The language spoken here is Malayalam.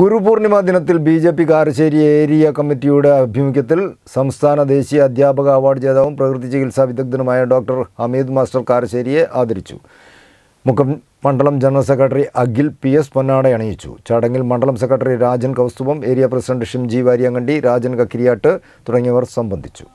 ഗുരുപൂർണിമ ദിനത്തിൽ B J P Karassery area കമ്മിറ്റിയുടെ ആഭിമുഖ്യത്തിൽ സംസ്ഥാന ദേശീയ അധ്യാപക അവാർഡ് ജേതാവും പ്രകൃതി ചികിത്സാ വിദഗ്ധനുമായ ഡോക്ടർ ഹമീദ് മാസ്റ്റർ കാരശ്ശേരിയെ ആദരിച്ചു മുഖം മണ്ഡലം general secretary Akhil P S പൊന്നാട അണിയിച്ചു ചടങ്ങിൽ മണ്ഡലം secretary Rajan Kausthubham area president Shimji Variyankandi Rajan Kakkiriyattu തുടങ്ങിയവർ സംബന്ധിച്ചു